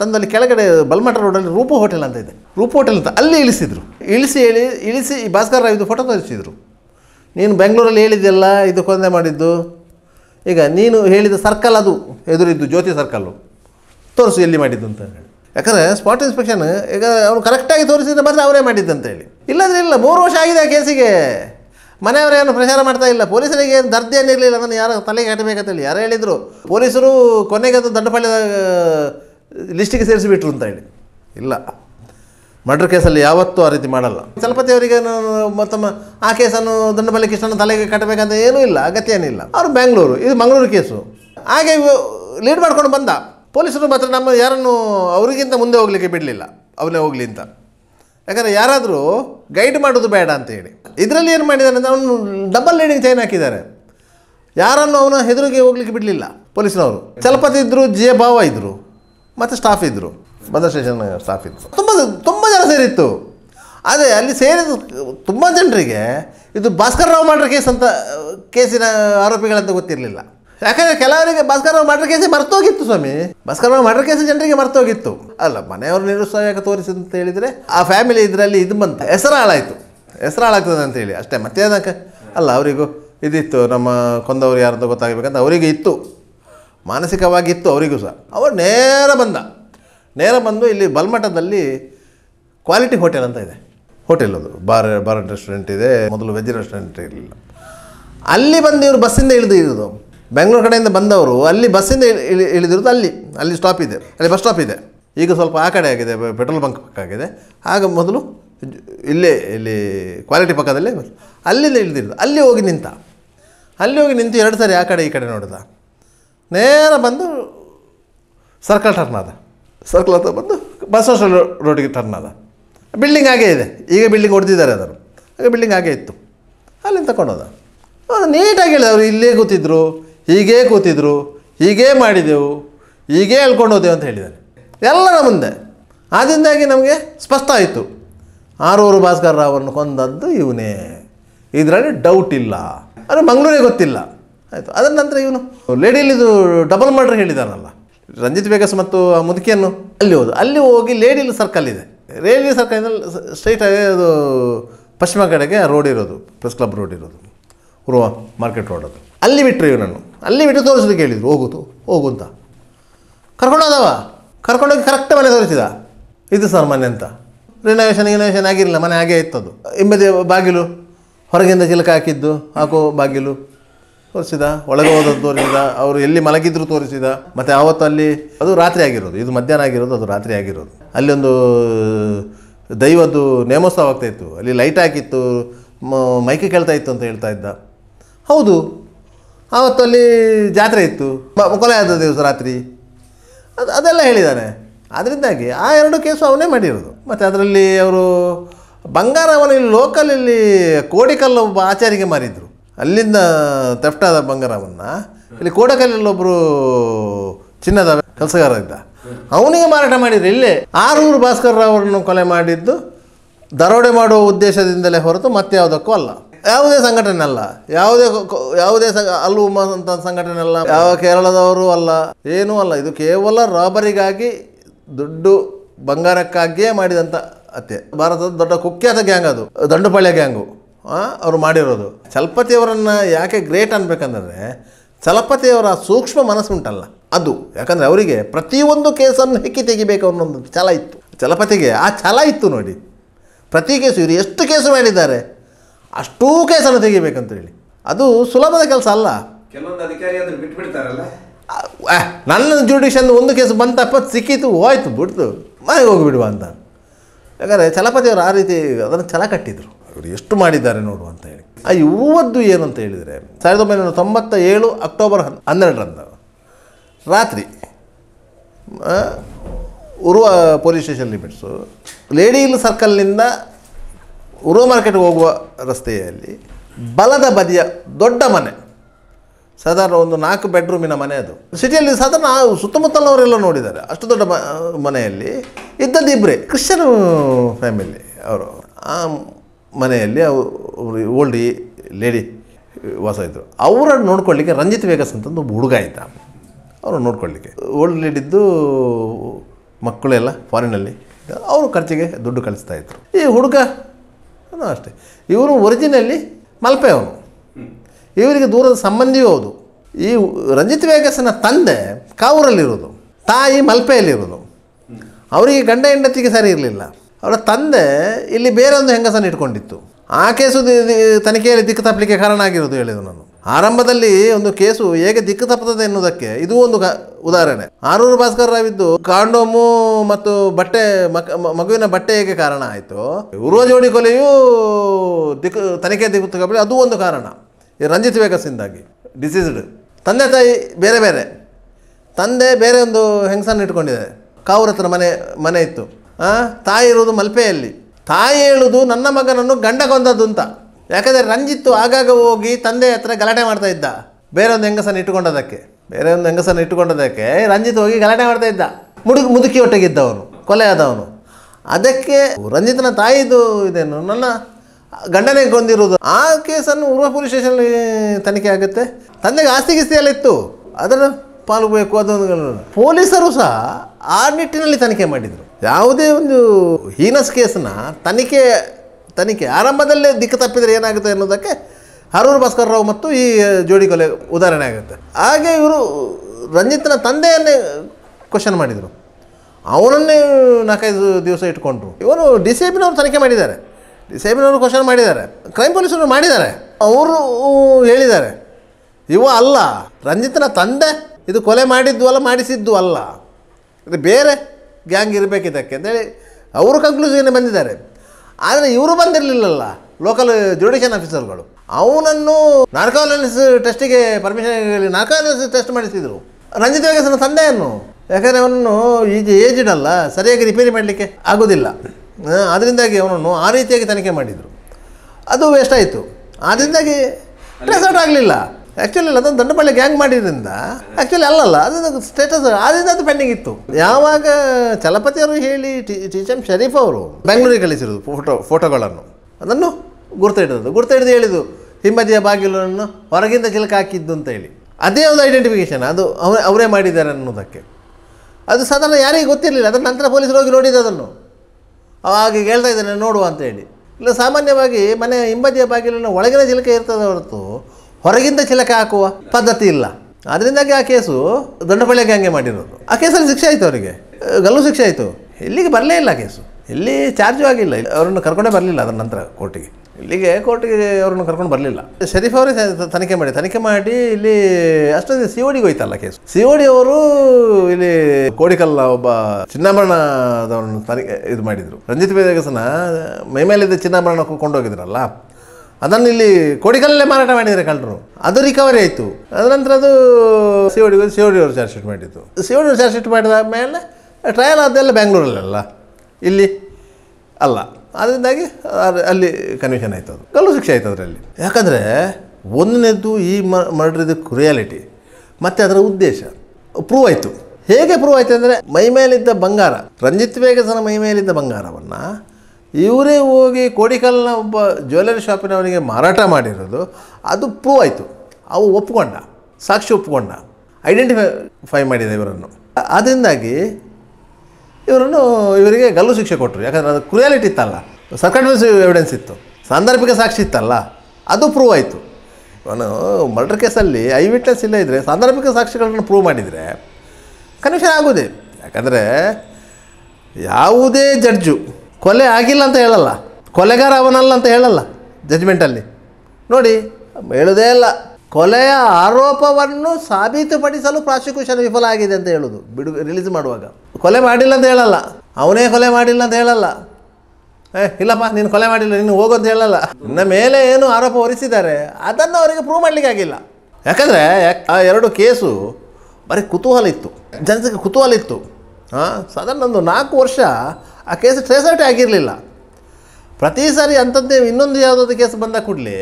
ತಂದಲ್ಲಿ ಕೆಳಗಡೆ ಬಲ್ಮಠ ರೋಡಲ್ಲಿ ರೂಪು ಹೋಟೆಲ್ ಅಂತ ಇದೆ ರೂಪು ಹೋಟೆಲ್ ಅಂತ ಅಲ್ಲಿ ಇಳಿಸಿದ್ರು ಇಳಿಸಿ ಹೇಳಿ ಇಳಿಸಿ ಭಾಸ್ಕರ್ ರಾವ್ ಇದು ಫೋಟೋ ತೋರಿಸಿದರು ನೀನು ಬೆಂಗಳೂರಲ್ಲಿ ಹೇಳಿದ್ದೆಲ್ಲ ಇದು ಕೊಂದೆ ಮಾಡಿದ್ದು ಈಗ ನೀನು ಹೇಳಿದ ಸರ್ಕಲ್ ಅದು ಎದುರಿದ್ದು ಜ್ಯೋತಿ ಸರ್ಕಲ್ಲು ತೋರಿಸು ಎಲ್ಲಿ ಮಾಡಿದ್ದು ಅಂತ ಹೇಳಿ ಯಾಕಂದರೆ ಸ್ಪಾಟ್ ಇನ್ಸ್ಪೆಕ್ಷನ್ ಈಗ ಅವ್ರು ಕರೆಕ್ಟಾಗಿ ತೋರಿಸಿದ್ರೆ ಮತ್ತೆ ಅವರೇ ಮಾಡಿದ್ದಂತ ಹೇಳಿ ಇಲ್ಲಾಂದ್ರೆ ಇಲ್ಲ ಮೂರು ವರ್ಷ ಆಗಿದೆ ಆ ಕೇಸಿಗೆ ಮನೆಯವರೇನು ಪ್ರಚಾರ ಮಾಡ್ತಾ ಇಲ್ಲ ಪೊಲೀಸರಿಗೆ ಏನು ದರ್ದಿ ಏನಿರಲಿಲ್ಲ ಅದನ್ನು ಯಾರು ತಲೆಗೆ ಕಟ್ಟಬೇಕಂತೇಳಿ ಯಾರು ಹೇಳಿದರು ಪೊಲೀಸರು ಕೊನೆಗೆ ಅದು ದಂಡಪಳ್ಳಿದ ಲಿಸ್ಟಿಗೆ ಸೇರಿಸಿಬಿಟ್ರು ಅಂತ ಹೇಳಿ ಇಲ್ಲ ಮರ್ಡರ್ ಕೇಸಲ್ಲಿ ಯಾವತ್ತೂ ಆ ರೀತಿ ಮಾಡಲ್ಲ ಚಲಪತಿ ಅವರಿಗೆ ತಮ್ಮ ಆ ಕೇಸನ್ನು ದಂಡಪಳ್ಳಿ ಕೃಷ್ಣನ ತಲೆಗೆ ಕಟ್ಟಬೇಕಂತ ಏನೂ ಇಲ್ಲ ಅಗತ್ಯ ಏನಿಲ್ಲ ಅವರು ಬ್ಯಾಂಗ್ಳೂರು ಇದು ಮಂಗಳೂರು ಕೇಸು ಹಾಗೆ ಲೀಡ್ ಮಾಡ್ಕೊಂಡು ಬಂದ ಪೊಲೀಸರು ಮಾತ್ರ ನಮ್ಮ ಯಾರನ್ನು ಅವರಿಗಿಂತ ಮುಂದೆ ಹೋಗಲಿಕ್ಕೆ ಬಿಡಲಿಲ್ಲ ಅವನೇ ಹೋಗಲಿ ಅಂತ ಯಾಕಂದರೆ ಯಾರಾದರೂ ಗೈಡ್ ಮಾಡೋದು ಬೇಡ ಅಂತ ಹೇಳಿ ಇದರಲ್ಲಿ ಏನು ಮಾಡಿದ್ದಾರೆ ಅಂದರೆ ಅವನು ಡಬಲ್ ಲೀಡಿಂಗ್ ಚೈನ್ ಹಾಕಿದ್ದಾರೆ ಯಾರನ್ನು ಅವನ ಹೆದರಿಗೆ ಹೋಗ್ಲಿಕ್ಕೆ ಬಿಡಲಿಲ್ಲ ಪೊಲೀಸ್ನವರು ಚಲಪತಿ ಇದ್ದರು ಎ ಭಾವ ಇದ್ದರು ಮತ್ತು ಸ್ಟಾಫ್ ಇದ್ದರು ಬದರ್ ಸ್ಟೇಷನ್ ಸ್ಟಾಫ್ ಇದ್ದರು ತುಂಬ ತುಂಬ ಜನ ಸೇರಿತ್ತು ಆದರೆ ಅಲ್ಲಿ ಸೇರಿದ ತುಂಬ ಜನರಿಗೆ ಇದು ಭಾಸ್ಕರ್ ರಾವ್ ಮಾಡ್ರ ಕೇಸ್ ಅಂತ ಕೇಸಿನ ಆರೋಪಿಗಳಂತ ಗೊತ್ತಿರಲಿಲ್ಲ ಯಾಕಂದರೆ ಕೆಲವರಿಗೆ ಭಾಸ್ಕರರಾವ್ ಮರ್ಡರ್ ಕೇಸೆ ಮರ್ತೋಗಿತ್ತು ಸ್ವಾಮಿ ಭಾಸ್ಕರರಾವ್ ಮರ್ಡರ್ ಕೇಸ್ ಜನರಿಗೆ ಮರ್ತೋಗಿತ್ತು ಅಲ್ಲ ಮನೆಯವರು ನಿರುತ್ಸಾಹ ತೋರಿಸಿದ ಅಂತ ಹೇಳಿದ್ರೆ ಆ ಫ್ಯಾಮಿಲಿ ಇದರಲ್ಲಿ ಇದು ಬಂತು ಹೆಸರು ಹಾಳಾಯಿತು ಹೆಸರು ಹಾಳಾಗ್ತದೆ ಅಂತೇಳಿ ಅಷ್ಟೇ ಮತ್ತೆ ಅದಕ್ಕೆ ಅಲ್ಲ ಅವರಿಗೂ ಇದಿತ್ತು ನಮ್ಮ ಕೊಂದವರು ಯಾರಂತ ಗೊತ್ತಾಗಬೇಕಂತ ಅವರಿಗೆ ಇತ್ತು ಮಾನಸಿಕವಾಗಿತ್ತು ಅವರಿಗೂ ಸಹ ಅವರು ನೇರ ಬಂದ ನೇರ ಬಂದು ಇಲ್ಲಿ ಬಲ್ಮಠದಲ್ಲಿ ಕ್ವಾಲಿಟಿ ಹೋಟೆಲ್ ಅಂತ ಇದೆ ಹೋಟೆಲ್ ಅದು ಬಾರ್ ಬಾರ್ ರೆಸ್ಟೋರೆಂಟ್ ಇದೆ ಮೊದಲು ವೆಜ್ ರೆಸ್ಟೋರೆಂಟ್ ಇರಲಿಲ್ಲ ಅಲ್ಲಿ ಬಂದು ಇವರು ಬಸ್ಸಿಂದ ಇಳಿದು ಇರೋದು ಬೆಂಗಳೂರು ಕಡೆಯಿಂದ ಬಂದವರು ಅಲ್ಲಿ ಬಸ್ಸಿಂದ ಇಳಿ ಇಳಿದಿರೋದು ಅಲ್ಲಿ ಅಲ್ಲಿ ಸ್ಟಾಪ್ ಇದೆ ಅಲ್ಲಿ ಬಸ್ ಸ್ಟಾಪ್ ಇದೆ ಈಗ ಸ್ವಲ್ಪ ಆ ಕಡೆ ಆಗಿದೆ ಪೆಟ್ರೋಲ್ ಬಂಕ್ ಆಗಿದೆ ಆಗ ಮೊದಲು ಇಲ್ಲೇ ಇಲ್ಲಿ ಕ್ವಾಲಿಟಿ ಪಕ್ಕದಲ್ಲೇ ಅಲ್ಲಿಂದ ಇಳಿದಿರೋದು ಅಲ್ಲಿ ಹೋಗಿ ನಿಂತ ಅಲ್ಲಿ ಹೋಗಿ ನಿಂತು ಎರಡು ಸಾರಿ ಆ ಕಡೆ ಈ ಕಡೆ ನೋಡಿದ ನೇರ ಬಂದು ಸರ್ಕಲ್ ಟರ್ನ್ ಆದ ಸರ್ಕಲ್ ಹತ್ರ ಬಂದು ಬಸವೇಶ್ವರ ರೋಡಿಗೆ ಟರ್ನ್ ಆದ ಬಿಲ್ಡಿಂಗ್ ಹಾಗೇ ಇದೆ ಈಗ ಬಿಲ್ಡಿಂಗ್ ಹೊಡೆದಿದ್ದಾರೆ ಅದನ್ನು ಆಗ ಬಿಲ್ಡಿಂಗ್ ಹಾಗೇ ಇತ್ತು ಅಲ್ಲಿಂದ ತಗೊಂಡೋದ ನೀಟಾಗಿ ಹೇಳಿದೆ ಅವರು ಇಲ್ಲೇ ಕೂತಿದ್ರು ಹೀಗೇ ಕೂತಿದ್ರು ಹೀಗೇ ಮಾಡಿದೆವು ಹೀಗೇ ಹೇಳ್ಕೊಂಡು ಹೋದೆವು ಅಂತ ಹೇಳಿದ್ದಾರೆ ಎಲ್ಲರ ಮುಂದೆ ಆದ್ದರಿಂದಾಗಿ ನಮಗೆ ಸ್ಪಷ್ಟ ಆಯಿತು ಆರೂರು ಭಾಸ್ಕರ್ ರಾವನ್ನು ಕೊಂದದ್ದು ಇವನೇ ಇದರಲ್ಲಿ ಡೌಟ್ ಇಲ್ಲ ಅಂದರೆ ಮಂಗಳೂರಿಗೆ ಗೊತ್ತಿಲ್ಲ ಆಯಿತು ಅದರ ನಂತರ ಇವನು ಲೇಡಿಲಿದು ಡಬಲ್ ಮರ್ಡರ್ ಹೇಳಿದಾನಲ್ಲ ರಂಜಿತ್ ಬೇಗಸ್ ಮತ್ತು ಆ ಮುದುಕಿಯನ್ನು ಅಲ್ಲಿ ಹೋದು ಅಲ್ಲಿ ಹೋಗಿ ಲೇಡಿಲಿ ಸರ್ಕಲ್ ಇದೆ ಸರ್ಕಲ್ ಸರ್ಕಲ್ ಸ್ಟ್ರೈಟ್ ಆಗಿ ಅದು ಪಶ್ಚಿಮ ಕಡೆಗೆ ರೋಡ್ ಇರೋದು ಪ್ರೆಸ್ ಕ್ಲಬ್ ರೋಡ್ ಇರೋದು ಮಾರ್ಕೆಟ್ ರೋಡ್ ಅದು ಅಲ್ಲಿ ಬಿಟ್ಟರು ಇವನನ್ನು ಅಲ್ಲಿ ಬಿಟ್ಟು ತೋರಿಸೋದಕ್ಕೆ ಹೇಳಿದರು ಹೋಗುತ್ತು ಹೋಗು ಅಂತ ಕರ್ಕೊಂಡೋದವ ಕರ್ಕೊಂಡೋಗಿ ಕರೆಕ್ಟ್ ಮನೆ ತೋರಿಸಿದ ಇದು ಸರ್ ಮನೆ ಅಂತ ರಿನೋವೇಷನ್ ಇನೋವೇಷನ್ ಆಗಿರಲಿಲ್ಲ ಮನೆ ಹಾಗೆ ಇತ್ತದು ಹಿಂಬದಿ ಬಾಗಿಲು ಹೊರಗಿಂದ ಚಿಲಕ ಹಾಕಿದ್ದು ಹಾಕೋ ಬಾಗಿಲು ತೋರಿಸಿದ ಒಳಗೆ ಹೋದದ್ದು ತೋರಿಸಿದ ಅವರು ಎಲ್ಲಿ ಮಲಗಿದ್ರು ತೋರಿಸಿದ ಮತ್ತು ಆವತ್ತು ಅಲ್ಲಿ ಅದು ರಾತ್ರಿ ಆಗಿರೋದು ಇದು ಮಧ್ಯಾಹ್ನ ಆಗಿರೋದು ಅದು ರಾತ್ರಿ ಆಗಿರೋದು ಅಲ್ಲಿ ಒಂದು ದೈವದ್ದು ನೇಮೋತ್ಸವ ಆಗ್ತಾಯಿತ್ತು ಅಲ್ಲಿ ಲೈಟ್ ಹಾಕಿತ್ತು ಮೈಕೆ ಕೇಳ್ತಾ ಇತ್ತು ಅಂತ ಹೇಳ್ತಾ ಇದ್ದ ಹೌದು ಆವತ್ತು ಅಲ್ಲಿ ಜಾತ್ರೆ ಇತ್ತು ಕೊಲೆ ಆದ ದಿವಸ ರಾತ್ರಿ ಅದು ಅದೆಲ್ಲ ಹೇಳಿದ್ದಾನೆ ಅದರಿಂದಾಗಿ ಆ ಎರಡು ಕೇಸು ಅವನೇ ಮಾಡಿರೋದು ಮತ್ತು ಅದರಲ್ಲಿ ಅವರು ಬಂಗಾರ ಅವನು ಇಲ್ಲಿ ಲೋಕಲಲ್ಲಿ ಕೋಡಿಕಲ್ಲು ಒಬ್ಬ ಆಚಾರಿಗೆ ಮಾರಿದ್ರು ಅಲ್ಲಿಂದ ತೆಫ್ಟಾದ ಬಂಗಾರವನ್ನು ಇಲ್ಲಿ ಕೋಡಕಲ್ಲೊಬ್ಬರು ಚಿನ್ನದ ಕೆಲಸಗಾರ ಇದ್ದ ಅವನಿಗೆ ಮಾರಾಟ ಮಾಡಿದ್ರು ಇಲ್ಲೇ ಆರೂರು ಭಾಸ್ಕರ್ ರಾವ್ ಕೊಲೆ ಮಾಡಿದ್ದು ದರೋಡೆ ಮಾಡುವ ಉದ್ದೇಶದಿಂದಲೇ ಹೊರತು ಮತ್ತೆ ಯಾವುದಕ್ಕೂ ಅಲ್ಲ ಯಾವುದೇ ಸಂಘಟನೆ ಅಲ್ಲ ಯಾವುದೇ ಯಾವುದೇ ಅಲ್ಲು ಅಂತ ಸಂಘಟನೆ ಅಲ್ಲ ಯಾವ ಕೇರಳದವರು ಅಲ್ಲ ಏನೂ ಅಲ್ಲ ಇದು ಕೇವಲ ರಾಬರಿಗಾಗಿ ದುಡ್ಡು ಬಂಗಾರಕ್ಕಾಗಿಯೇ ಮಾಡಿದಂಥ ಹತ್ಯೆ ಭಾರತದ ದೊಡ್ಡ ಕುಖ್ಯಾತ ಗ್ಯಾಂಗ್ ಅದು ದಂಡುಪಾಳ್ಯ ಗ್ಯಾಂಗು ಅವರು ಮಾಡಿರೋದು ಚಲಪತಿಯವರನ್ನು ಯಾಕೆ ಗ್ರೇಟ್ ಅನ್ಬೇಕಂದ್ರೆ ಚಲಪತಿಯವರ ಸೂಕ್ಷ್ಮ ಮನಸ್ಸು ಉಂಟಲ್ಲ ಅದು ಯಾಕಂದರೆ ಅವರಿಗೆ ಪ್ರತಿಯೊಂದು ಕೇಸನ್ನು ಹೆಕ್ಕಿ ತೆಗಿಬೇಕು ಅನ್ನೋದು ಛಲ ಇತ್ತು ಚಲಪತಿಗೆ ಆ ಛಲ ಇತ್ತು ನೋಡಿ ಪ್ರತಿ ಕೇಸು ಇವರು ಎಷ್ಟು ಕೇಸು ಮಾಡಿದ್ದಾರೆ ಅಷ್ಟೂ ಕೇಸನ್ನು ಹೇಳಿ ಅದು ಸುಲಭದ ಕೆಲಸ ಅಲ್ಲ ಕೆಲವೊಂದು ಅಧಿಕಾರಿ ಅದನ್ನು ಬಿಟ್ಬಿಡ್ತಾರಲ್ಲ ನನ್ನ ಜುಡಿಷನ್ ಒಂದು ಕೇಸ್ ಬಂತಪ್ಪ ಸಿಕ್ಕಿತು ಹೋಯ್ತು ಬಿಡ್ತು ಮನೆಗೆ ಹೋಗಿಬಿಡುವ ಅಂತ ಯಾಕಂದರೆ ಛಲಪತಿಯವರು ಆ ರೀತಿ ಅದನ್ನು ಛಲ ಕಟ್ಟಿದ್ರು ಅವರು ಎಷ್ಟು ಮಾಡಿದ್ದಾರೆ ನೋಡು ಅಂತ ಹೇಳಿ ಆ ಯುವದ್ದು ಏನು ಅಂತ ಹೇಳಿದರೆ ಸಾವಿರದ ಒಂಬೈನೂರ ತೊಂಬತ್ತ ಏಳು ಅಕ್ಟೋಬರ್ ಹನ್ನೆರಡರಂದು ರಾತ್ರಿ Urwa police station limits lady hill ಸರ್ಕಲ್ನಿಂದ ಉರೋ ಮಾರ್ಕೆಟ್ಗೆ ಹೋಗುವ ರಸ್ತೆಯಲ್ಲಿ ಬಲದ ಬದಿಯ ದೊಡ್ಡ ಮನೆ ಸಾಧಾರಣ ಒಂದು ನಾಲ್ಕು ಬೆಡ್ರೂಮಿನ ಮನೆ ಅದು ಸಿಟಿಯಲ್ಲಿ ಸಾಧಾರಣ ಸುತ್ತಮುತ್ತಲವರೆಲ್ಲ ನೋಡಿದ್ದಾರೆ ಅಷ್ಟು ದೊಡ್ಡ ಮನೆಯಲ್ಲಿ ಇದ್ದದ್ದು ಇಬ್ಬರೇ ಕ್ರಿಶ್ಚಿಯನ್ ಫ್ಯಾಮಿಲಿ ಅವರು ಆ ಮನೆಯಲ್ಲಿ ಅವರು ಓಲ್ಡ್ ಲೇಡಿ ವಾಸ ಇದ್ದರು ಅವರನ್ನು ನೋಡ್ಕೊಳ್ಳಿಕ್ಕೆ ರಂಜಿತ್ ವೇಗಸ್ ಅಂತ ಒಂದು ಹುಡುಗ ಇದ್ದ ಅವರು ನೋಡ್ಕೊಳ್ಳಿಕ್ಕೆ ಓಲ್ಡ್ ಲೇಡಿದ್ದು ಮಕ್ಕಳೆಲ್ಲ ಫಾರಿನಲ್ಲಿ ಅವರು ಖರ್ಚಿಗೆ ದುಡ್ಡು ಕಳಿಸ್ತಾ ಇದ್ರು ಈ ಹುಡುಗ ಅದು ಅಷ್ಟೇ ಇವರು ಒರಿಜಿನಲ್ಲಿ ಮಲ್ಪೆ ಅವನು ಇವರಿಗೆ ದೂರದ ಸಂಬಂಧಿಯೂ ಹೌದು ಈ ರಂಜಿತ್ ವೇಗಸನ ತಂದೆ ಕಾವೂರಲ್ಲಿರೋದು ತಾಯಿ ಮಲ್ಪೆಯಲ್ಲಿರೋದು ಅವರಿಗೆ ಗಂಡ ಹೆಂಡತಿಗೆ ಸರಿ ಇರಲಿಲ್ಲ ಅವರ ತಂದೆ ಇಲ್ಲಿ ಒಂದು ಹೆಂಗಸನ್ನು ಇಟ್ಕೊಂಡಿತ್ತು ಆ ಕೇಸು ತನಿಖೆಯಲ್ಲಿ ದಿಕ್ಕು ತಪ್ಪಲಿಕ್ಕೆ ಕಾರಣ ಆಗಿರೋದು ಹೇಳಿದರು ನಾನು ಆರಂಭದಲ್ಲಿ ಒಂದು ಕೇಸು ಹೇಗೆ ದಿಕ್ಕು ತಪ್ಪುತ್ತದೆ ಎನ್ನುವುದಕ್ಕೆ ಇದು ಒಂದು ಉದಾಹರಣೆ ಆರೂರು ಭಾಸ್ಕರ್ ಇದ್ದು ಕಾಂಡೋಮು ಮತ್ತು ಬಟ್ಟೆ ಮಗುವಿನ ಬಟ್ಟೆ ಹೇಗೆ ಕಾರಣ ಆಯಿತು ಉರ್ವ ಜೋಡಿ ಕೊಲೆಯು ದಿಕ್ಕು ತನಿಖೆ ದಿಕ್ಕು ಅದು ಒಂದು ಕಾರಣ ಈ ರಂಜಿತ್ ವೇಗಸ್ಸಿಂದಾಗಿ ಡಿಸೀಸ್ಡ್ ತಂದೆ ತಾಯಿ ಬೇರೆ ಬೇರೆ ತಂದೆ ಬೇರೆ ಒಂದು ಹೆಂಗಸನ್ನು ಇಟ್ಕೊಂಡಿದೆ ಕಾವ್ರ ಹತ್ರ ಮನೆ ಮನೆ ಇತ್ತು ತಾಯಿ ಇರುವುದು ಮಲ್ಪೆಯಲ್ಲಿ ತಾಯಿ ಹೇಳುವುದು ನನ್ನ ಮಗನನ್ನು ಗಂಡ ಕೊಂದದ್ದು ಅಂತ ಯಾಕಂದರೆ ರಂಜಿತ್ ಆಗಾಗ ಹೋಗಿ ತಂದೆ ಹತ್ರ ಗಲಾಟೆ ಮಾಡ್ತಾ ಇದ್ದ ಬೇರೊಂದು ಹೆಂಗಸನ್ನು ಇಟ್ಟುಕೊಂಡದಕ್ಕೆ ಬೇರೆ ಒಂದು ಹೆಂಗಸನ್ನು ಇಟ್ಟುಕೊಂಡೋದಕ್ಕೆ ರಂಜಿತ್ ಹೋಗಿ ಗಲಾಟೆ ಮಾಡ್ತಾ ಇದ್ದ ಮುಡುಗ ಮುದುಕಿ ಕೊಲೆ ಆದವನು ಅದಕ್ಕೆ ರಂಜಿತ್ನ ತಾಯಿದು ಇದೇನು ನನ್ನ ಗಂಡನೇ ಕೊಂದಿರೋದು ಆ ಕೇಸನ್ನು ಉರ್ವ ಪೊಲೀಸ್ ಸ್ಟೇಷನಲ್ಲಿ ತನಿಖೆ ಆಗುತ್ತೆ ತಂದೆಗೆ ಆಸ್ತಿ ಗಿಸ್ತಿಯಲ್ಲಿತ್ತು ಅದನ್ನು ಪಾಲು ಬೇಕು ಅದೊಂದು ಪೊಲೀಸರು ಸಹ ಆ ನಿಟ್ಟಿನಲ್ಲಿ ತನಿಖೆ ಮಾಡಿದರು ಯಾವುದೇ ಒಂದು ಹೀನಸ್ ಕೇಸನ್ನ ತನಿಖೆ ತನಿಖೆ ಆರಂಭದಲ್ಲೇ ದಿಕ್ಕು ತಪ್ಪಿದರೆ ಏನಾಗುತ್ತೆ ಅನ್ನೋದಕ್ಕೆ ಹರೂರು ರಾವ್ ಮತ್ತು ಈ ಜೋಡಿ ಕೊಲೆ ಉದಾಹರಣೆ ಆಗುತ್ತೆ ಹಾಗೆ ಇವರು ರಂಜಿತ್ನ ತಂದೆಯನ್ನೇ ಕ್ವಶನ್ ಮಾಡಿದರು ಅವನನ್ನೇ ನಾಲ್ಕೈದು ದಿವಸ ಇಟ್ಕೊಂಡ್ರು ಇವರು ಡಿ ಸಿ ಪಿನವರು ತನಿಖೆ ಮಾಡಿದ್ದಾರೆ ಡಿ ಸಿ ಪಿನವರು ಕ್ವಶನ್ ಮಾಡಿದ್ದಾರೆ ಕ್ರೈಮ್ ಪೊಲೀಸರು ಮಾಡಿದ್ದಾರೆ ಅವರು ಹೇಳಿದ್ದಾರೆ ಇವ ಅಲ್ಲ ರಂಜಿತ್ನ ತಂದೆ ಇದು ಕೊಲೆ ಮಾಡಿದ್ದು ಅಲ್ಲ ಮಾಡಿಸಿದ್ದು ಅಲ್ಲ ಇದು ಬೇರೆ ಗ್ಯಾಂಗ್ ಇರಬೇಕಿದ್ದಕ್ಕೆ ಅಂತೇಳಿ ಅವರು ಕನ್ಕ್ಲೂಸನ್ನೇ ಬಂದಿದ್ದಾರೆ ಆದರೆ ಇವರು ಬಂದಿರಲಿಲ್ಲಲ್ಲ ಲೋಕಲ್ ಜುಡಿಷನ್ ಆಫೀಸರ್ಗಳು ಅವನನ್ನು ನಾರ್ಕೋಲಿಸ್ ಟೆಸ್ಟಿಗೆ ಪರ್ಮಿಷನ್ ನಾರ್ಕೋಲಿಸ್ ಟೆಸ್ಟ್ ಮಾಡಿಸಿದ್ರು ರಂಜಿತ್ ಯೋಗೇಶನ ತಂದೆಯನ್ನು ಯಾಕಂದರೆ ಅವನನ್ನು ಈಜ್ ಏಜ್ಡ್ ಅಲ್ಲ ಸರಿಯಾಗಿ ರಿಪೇರಿ ಮಾಡಲಿಕ್ಕೆ ಆಗೋದಿಲ್ಲ ಅದರಿಂದಾಗಿ ಅವನನ್ನು ಆ ರೀತಿಯಾಗಿ ತನಿಖೆ ಮಾಡಿದರು ಅದು ವೇಸ್ಟ್ ಆಯಿತು ಅದರಿಂದಾಗಿ ಟ್ರೆಸ್ ಆಗಲಿಲ್ಲ ಆ್ಯಕ್ಚುಲಿ ಅದೊಂದು ದೊಡ್ಡಪಳ್ಳಿ ಗ್ಯಾಂಗ್ ಮಾಡಿದ್ರಿಂದ ಆ್ಯಕ್ಚುಲಿ ಅಲ್ಲಲ್ಲ ಅದು ಸ್ಟೇಟಸ್ ಆದ್ರಿಂದ ಅದು ಪೆಂಡಿಂಗ್ ಇತ್ತು ಯಾವಾಗ ಚಲಪತಿಯವರು ಹೇಳಿ ಟಿ ಟಿ ಶರೀಫ್ ಅವರು ಬೆಂಗಳೂರಿಗೆ ಕಳಿಸಿರೋದು ಫೋಟೋ ಫೋಟೋಗಳನ್ನು ಅದನ್ನು ಗುರ್ತು ಹಿಡಿದು ಗುರ್ತು ಹೇಳಿದ್ದು ಹಿಂಬದಿಯ ಬಾಗಿಲನ್ನು ಹೊರಗಿಂದ ಚಿಲಕ ಹಾಕಿದ್ದು ಅಂತ ಹೇಳಿ ಅದೇ ಒಂದು ಐಡೆಂಟಿಫಿಕೇಷನ್ ಅದು ಅವರೇ ಅವರೇ ಮಾಡಿದ್ದಾರೆ ಅನ್ನೋದಕ್ಕೆ ಅದು ಸಾಧಾರಣ ಯಾರಿಗೂ ಗೊತ್ತಿರಲಿಲ್ಲ ಅದರ ನಂತರ ಪೊಲೀಸರು ಹೋಗಿ ನೋಡಿದ್ದು ಅದನ್ನು ಹಾಗೆ ಹೇಳ್ತಾ ಇದ್ದಾನೆ ನೋಡುವ ಅಂತ ಹೇಳಿ ಇಲ್ಲ ಸಾಮಾನ್ಯವಾಗಿ ಮನೆ ಹಿಂಬದಿಯ ಬಾಗಿಲನ್ನು ಒಳಗಿನ ಚಿಲಕ ಇರ್ತದೆ ಹೊರತು ಹೊರಗಿಂದ ಚಿಲಕ ಹಾಕುವ ಪದ್ಧತಿ ಇಲ್ಲ ಅದರಿಂದಾಗಿ ಆ ಕೇಸು ದೊಡ್ಡಪಳ್ಳಿಗೆ ಹಂಗೆ ಮಾಡಿರೋದು ಆ ಕೇಸಲ್ಲಿ ಶಿಕ್ಷೆ ಆಯಿತು ಅವರಿಗೆ ಗಲ್ಲು ಶಿಕ್ಷೆ ಆಯಿತು ಇಲ್ಲಿಗೆ ಬರಲೇ ಇಲ್ಲ ಕೇಸು ಇಲ್ಲಿ ಚಾರ್ಜು ಆಗಿಲ್ಲ ಅವರನ್ನು ಕರ್ಕೊಂಡೇ ಬರಲಿಲ್ಲ ಅದರ ನಂತರ ಕೋರ್ಟಿಗೆ ಇಲ್ಲಿಗೆ ಕೋರ್ಟಿಗೆ ಅವರನ್ನು ಕರ್ಕೊಂಡು ಬರಲಿಲ್ಲ ಶರೀಫ್ ಅವರೇ ತನಿಖೆ ಮಾಡಿ ತನಿಖೆ ಮಾಡಿ ಇಲ್ಲಿ ಅಷ್ಟೊಂದು ಸಿ ಓಡಿಗೆ ಹೋಯ್ತಲ್ಲ ಕೇಸು ಸಿ ಒಡಿ ಅವರು ಇಲ್ಲಿ ಕೋಡಿಕಲ್ಲ ಒಬ್ಬ ಚಿನ್ನಾಭರಣದವ್ರನ್ನ ತನಿಖೆ ಇದು ಮಾಡಿದರು ರಂಜಿತ್ ಬೇದಗಸನ ಮೈಮೇಲಿದ್ದ ಚಿನ್ನಾಭರಣ ಕೊಂಡೋಗಿದ್ರಲ್ಲ ಅದನ್ನು ಇಲ್ಲಿ ಕೊಡಿಗಲ್ಲೇ ಮಾರಾಟ ಮಾಡಿದರೆ ಕಳ್ಳರು ಅದು ರಿಕವರಿ ಆಯಿತು ಅದನಂತರ ಅದು C D C charge sheet ಮಾಡಿತ್ತು ಸಿ ಚಾರ್ಜ್ ಶೀಟ್ ಮಾಡಿದ ಮೇಲೆ ಟ್ರಯಲ್ ಅದೆಲ್ಲ ಬ್ಯಾಂಗ್ಳೂರಲ್ಲೆಲ್ಲ ಇಲ್ಲಿ ಅಲ್ಲ ಅದರಿಂದಾಗಿ ಅಲ್ಲಿ ಕನ್ವಿಷನ್ ಆಯಿತು ಅದು ಕಲ್ಲು ಶಿಕ್ಷೆ ಆಯ್ತು ಅದರಲ್ಲಿ ಯಾಕಂದರೆ ಒಂದನೇದ್ದು ಈ ಮರ್ಡ್ರಿದ ರಿಯಾಲಿಟಿ ಮತ್ತು ಅದರ ಉದ್ದೇಶ ಪ್ರೂವ್ ಆಯಿತು ಹೇಗೆ ಪ್ರೂವ್ ಆಯಿತು ಅಂದರೆ ಮೈ ಮೇಲಿದ್ದ ಬಂಗಾರ ರಂಜಿತ್ ವೇಗಸನ ಮೈ ಮೇಲಿದ್ದ ಬಂಗಾರವನ್ನು ಇವರೇ ಹೋಗಿ ಕೋಡಿಕಲ್ನ ಒಬ್ಬ ಜ್ಯುವೆಲರಿ ಶಾಪಿನವನಿಗೆ ಮಾರಾಟ ಮಾಡಿರೋದು ಅದು ಪ್ರೂವ್ ಆಯಿತು ಅವು ಒಪ್ಕೊಂಡ ಸಾಕ್ಷಿ ಒಪ್ಕೊಂಡ ಐಡೆಂಟಿಫೈ ಮಾಡಿದೆ ಮಾಡಿದ ಇವರನ್ನು ಅದರಿಂದಾಗಿ ಇವರನ್ನು ಇವರಿಗೆ ಗಲ್ಲು ಶಿಕ್ಷೆ ಕೊಟ್ಟರು ಯಾಕಂದರೆ ಅದು ಕ್ರಿಯಾಲಿಟಿ ಇತ್ತಲ್ಲ ಸರ್ಕಂಡ್ವೆನ್ಸಿವ್ ಎವಿಡೆನ್ಸ್ ಇತ್ತು ಸಾಂದರ್ಭಿಕ ಸಾಕ್ಷಿ ಇತ್ತಲ್ಲ ಅದು ಪ್ರೂವ್ ಆಯಿತು ಇವನು ಮರ್ಡರ್ ಕೇಸಲ್ಲಿ ಐ ವಿಟ್ನೆಸ್ ಇಲ್ಲ ಇದ್ದರೆ ಸಾಂದರ್ಭಿಕ ಸಾಕ್ಷಿಗಳನ್ನು ಪ್ರೂವ್ ಮಾಡಿದರೆ ಕನೆಕ್ಷನ್ ಆಗೋದೇ ಯಾಕಂದರೆ ಯಾವುದೇ ಜಡ್ಜು ಕೊಲೆ ಆಗಿಲ್ಲ ಅಂತ ಹೇಳಲ್ಲ ಕೊಲೆಗಾರ ಅವನಲ್ಲ ಅಂತ ಹೇಳಲ್ಲ ಜಜ್ಮೆಂಟಲ್ಲಿ ನೋಡಿ ಹೇಳೋದೇ ಇಲ್ಲ ಕೊಲೆಯ ಆರೋಪವನ್ನು ಸಾಬೀತುಪಡಿಸಲು ಪ್ರಾಸಿಕ್ಯೂಷನ್ ವಿಫಲ ಆಗಿದೆ ಅಂತ ಹೇಳೋದು ಬಿಡು ರಿಲೀಸ್ ಮಾಡುವಾಗ ಕೊಲೆ ಮಾಡಿಲ್ಲ ಅಂತ ಹೇಳಲ್ಲ ಅವನೇ ಕೊಲೆ ಮಾಡಿಲ್ಲ ಅಂತ ಹೇಳಲ್ಲ ಏ ಇಲ್ಲಪ್ಪ ನೀನು ಕೊಲೆ ಮಾಡಿಲ್ಲ ನೀನು ಹೋಗೋದು ಹೇಳಲ್ಲ ನಿನ್ನ ಮೇಲೆ ಏನು ಆರೋಪ ಹೊರಿಸಿದ್ದಾರೆ ಅದನ್ನು ಅವರಿಗೆ ಪ್ರೂವ್ ಮಾಡಲಿಕ್ಕೆ ಆಗಿಲ್ಲ ಯಾಕಂದರೆ ಆ ಎರಡು ಕೇಸು ಬರೀ ಕುತೂಹಲ ಇತ್ತು ಜನಸಿಗೆ ಕುತೂಹಲ ಇತ್ತು ಹಾಂ ಸಾಧಾರಣ ಒಂದು ನಾಲ್ಕು ವರ್ಷ ಆ ಕೇಸ್ ಟ್ರೇಸೌಟೇ ಆಗಿರಲಿಲ್ಲ ಪ್ರತಿ ಸಾರಿ ಅಂಥದ್ದೇ ಇನ್ನೊಂದು ಯಾವುದಾದ್ರು ಕೇಸ್ ಬಂದ ಕೂಡಲೇ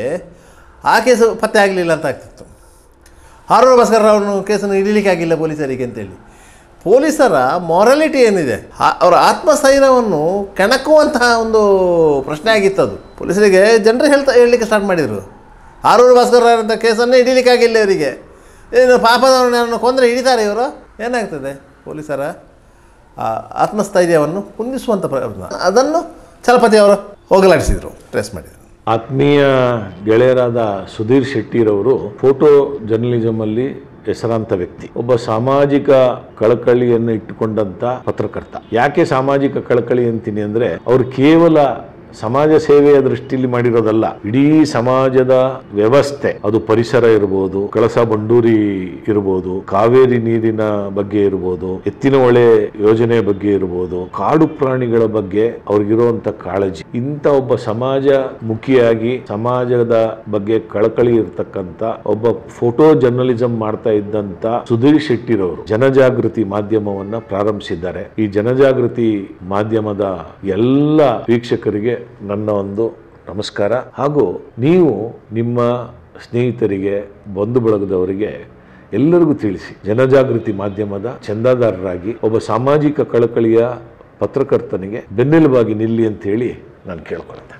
ಆ ಕೇಸು ಪತ್ತೆ ಆಗಲಿಲ್ಲ ಅಂತ ಆಗ್ತಿತ್ತು ಆರೂರು ಭಾಸ್ಕರ್ ಕೇಸನ್ನು ಹಿಡೀಲಿಕ್ಕೆ ಆಗಿಲ್ಲ ಪೊಲೀಸರಿಗೆ ಅಂತೇಳಿ ಪೊಲೀಸರ ಮಾರಾಲಿಟಿ ಏನಿದೆ ಅವರ ಆತ್ಮಸ್ಥೈರ್ಯವನ್ನು ಕೆಣಕುವಂತಹ ಒಂದು ಪ್ರಶ್ನೆ ಆಗಿತ್ತು ಅದು ಪೊಲೀಸರಿಗೆ ಜನರು ಹೇಳ್ತಾ ಹೇಳಲಿಕ್ಕೆ ಸ್ಟಾರ್ಟ್ ಮಾಡಿದರು ಆರೂರು ಭಾಸ್ಕರ್ ಅಂತ ಕೇಸನ್ನು ಹಿಡಿಲಿಕ್ಕಾಗಿಲ್ಲ ಇವರಿಗೆ ಏನು ಪಾಪದವ್ರನ್ನ ಕೊಂದರೆ ಹಿಡಿತಾರೆ ಇವರು ಏನಾಗ್ತದೆ ಪೊಲೀಸರ ಆತ್ಮಸ್ಥೈರ್ಯವನ್ನು ಕುಂದಿಸುವಂಥ ಪ್ರಯತ್ನ ಅದನ್ನು ಚಲಪತಿ ಅವರು ಹೋಗಲಾಡಿಸಿದರು ಟ್ರೇಸ್ ಮಾಡಿದರು ಆತ್ಮೀಯ ಗೆಳೆಯರಾದ ಸುಧೀರ್ ಶೆಟ್ಟಿರವರು ಫೋಟೋ ಜರ್ನಲಿಸಮಲ್ಲಿ ಹೆಸರಾಂತ ವ್ಯಕ್ತಿ ಒಬ್ಬ ಸಾಮಾಜಿಕ ಕಳಕಳಿಯನ್ನು ಇಟ್ಟುಕೊಂಡಂತ ಪತ್ರಕರ್ತ ಯಾಕೆ ಸಾಮಾಜಿಕ ಕಳಕಳಿ ಅಂತೀನಿ ಅಂದ್ರೆ ಅವರು ಕೇವಲ ಸಮಾಜ ಸೇವೆಯ ದೃಷ್ಟಿಯಲ್ಲಿ ಮಾಡಿರೋದಲ್ಲ ಇಡೀ ಸಮಾಜದ ವ್ಯವಸ್ಥೆ ಅದು ಪರಿಸರ ಇರಬಹುದು ಕಳಸ ಬಂಡೂರಿ ಇರಬಹುದು ಕಾವೇರಿ ನೀರಿನ ಬಗ್ಗೆ ಇರಬಹುದು ಎತ್ತಿನ ಹೊಳೆ ಯೋಜನೆ ಬಗ್ಗೆ ಇರಬಹುದು ಕಾಡು ಪ್ರಾಣಿಗಳ ಬಗ್ಗೆ ಅವ್ರಿಗಿರುವಂತ ಕಾಳಜಿ ಇಂಥ ಒಬ್ಬ ಸಮಾಜ ಮುಖಿಯಾಗಿ ಸಮಾಜದ ಬಗ್ಗೆ ಕಳಕಳಿ ಇರತಕ್ಕಂತ ಒಬ್ಬ ಫೋಟೋ ಜರ್ನಲಿಸಂ ಮಾಡ್ತಾ ಇದ್ದಂತ ಸುಧೀರ್ ಶೆಟ್ಟಿರವರು ಜನಜಾಗೃತಿ ಮಾಧ್ಯಮವನ್ನ ಪ್ರಾರಂಭಿಸಿದ್ದಾರೆ ಈ ಜನಜಾಗೃತಿ ಮಾಧ್ಯಮದ ಎಲ್ಲ ವೀಕ್ಷಕರಿಗೆ ನನ್ನ ಒಂದು ನಮಸ್ಕಾರ ಹಾಗೂ ನೀವು ನಿಮ್ಮ ಸ್ನೇಹಿತರಿಗೆ ಬಂಧು ಬಳಗದವರಿಗೆ ಎಲ್ಲರಿಗೂ ತಿಳಿಸಿ ಜನಜಾಗೃತಿ ಮಾಧ್ಯಮದ ಚಂದಾದಾರರಾಗಿ ಒಬ್ಬ ಸಾಮಾಜಿಕ ಕಳಕಳಿಯ ಪತ್ರಕರ್ತನಿಗೆ ಬೆನ್ನೆಲುಬಾಗಿ ನಿಲ್ಲಿ ಅಂತ ಹೇಳಿ ನಾನು ಕೇಳ್ಕೊಳ್ತೇನೆ